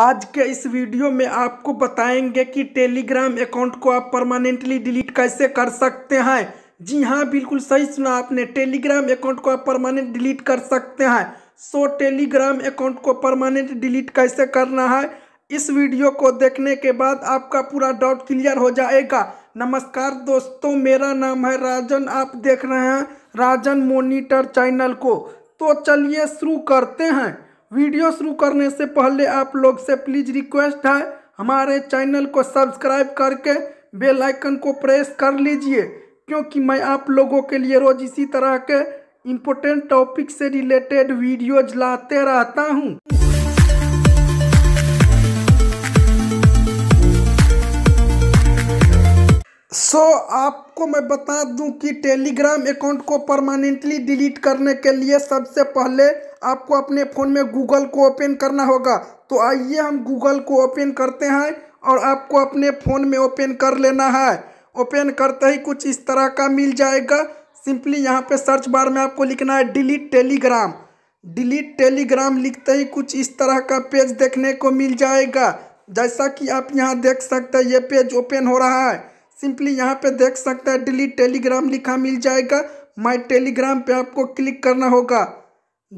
आज के इस वीडियो में आपको बताएंगे कि टेलीग्राम अकाउंट को आप परमानेंटली डिलीट कैसे कर सकते हैं जी हाँ बिल्कुल सही सुना आपने टेलीग्राम अकाउंट को आप परमानेंट डिलीट कर सकते हैं सो टेलीग्राम अकाउंट को परमानेंट डिलीट कैसे करना है इस वीडियो को देखने के बाद आपका पूरा डाउट क्लियर हो जाएगा नमस्कार दोस्तों मेरा नाम है राजन आप देख रहे हैं राजन मोनीटर चैनल को तो चलिए शुरू करते हैं वीडियो शुरू करने से पहले आप लोग से प्लीज़ रिक्वेस्ट है हमारे चैनल को सब्सक्राइब करके बेल आइकन को प्रेस कर लीजिए क्योंकि मैं आप लोगों के लिए रोज़ इसी तरह के इम्पोर्टेंट टॉपिक से रिलेटेड वीडियोज लाते रहता हूँ सो so, आपको मैं बता दूं कि टेलीग्राम अकाउंट को परमानेंटली डिलीट करने के लिए सबसे पहले आपको अपने फ़ोन में गूगल को ओपन करना होगा तो आइए हम गूगल को ओपन करते हैं और आपको अपने फ़ोन में ओपन कर लेना है ओपन करते ही कुछ इस तरह का मिल जाएगा सिंपली यहाँ पे सर्च बार में आपको लिखना है डिलीट टेलीग्राम डिलीट टेलीग्राम लिखते ही कुछ इस तरह का पेज देखने को मिल जाएगा जैसा कि आप यहाँ देख सकते हैं ये पेज ओपन हो रहा है सिंपली यहाँ पे देख सकते हैं डिलीट टेलीग्राम लिखा मिल जाएगा माय टेलीग्राम पे आपको क्लिक करना होगा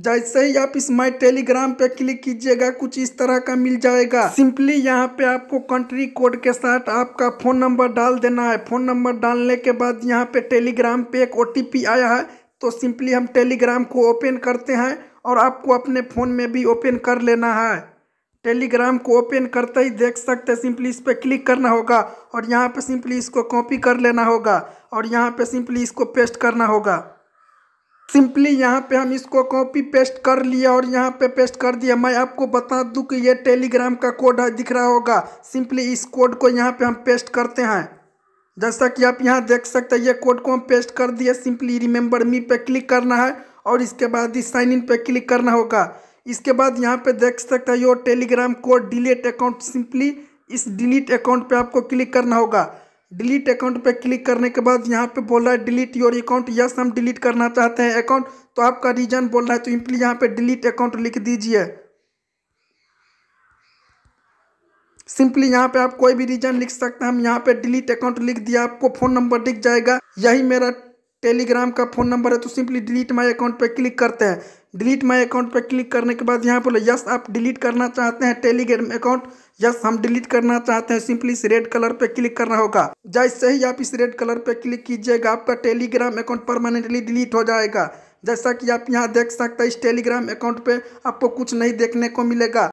जैसे ही आप इस माय टेलीग्राम पे क्लिक कीजिएगा कुछ इस तरह का मिल जाएगा सिंपली यहाँ पे आपको कंट्री कोड के साथ आपका फ़ोन नंबर डाल देना है फ़ोन नंबर डालने के बाद यहाँ पे टेलीग्राम पे एक ओ आया है तो सिंपली हम टेलीग्राम को ओपन करते हैं और आपको अपने फ़ोन में भी ओपन कर लेना है टेलीग्राम को ओपन करते ही देख सकते हैं सिंपली इस पर क्लिक करना होगा और यहाँ पे सिंपली इसको कॉपी कर लेना होगा और यहाँ पे सिंपली इसको पेस्ट करना होगा सिंपली यहाँ पे हम इसको कॉपी पेस्ट कर लिया और यहाँ पे पेस्ट कर दिया मैं आपको बता दूँ कि ये टेलीग्राम का कोड है दिख रहा होगा सिंपली इस कोड को यहाँ पर हम पेस्ट करते हैं जैसा कि आप यहाँ देख सकते हैं ये कोड को हम पेस्ट कर दिए सिंपली रिमेंबर मी पे क्लिक करना है और इसके बाद ही साइन इन पे क्लिक करना होगा इसके बाद यहाँ पे देख सकते हैं your Telegram code delete account simply इस डिलीट अकाउंट पे आपको क्लिक करना होगा डिलीट अकाउंट पे क्लिक करने के बाद यहाँ पे बोल रहा है डिलीट योर अकाउंट यस हम डिलीट करना चाहते हैं अकाउंट तो आपका रीजन बोल रहा है तो सिंपली यहाँ पे डिलीट अकाउंट लिख दीजिए सिंपली यहाँ पे आप कोई भी रीजन लिख सकते हैं हम यहाँ पे डिलीट अकाउंट लिख दिया आपको फ़ोन नंबर दिख जाएगा यही मेरा टेलीग्राम का फ़ोन नंबर है तो सिंपली डिलीट माई अकाउंट पर क्लिक करते हैं डिलीट माई अकाउंट पर क्लिक करने के बाद यहाँ पर यस आप डिलीट करना चाहते हैं टेलीग्राम अकाउंट यस हम डिलीट करना चाहते हैं सिंपली इस रेड कलर पर क्लिक करना होगा जैसे ही आप इस रेड कलर पर क्लिक कीजिएगा आपका टेलीग्राम अकाउंट परमानेंटली डिलीट हो जाएगा जैसा कि आप यहाँ देख सकते हैं इस टेलीग्राम अकाउंट पर आपको कुछ नहीं देखने को मिलेगा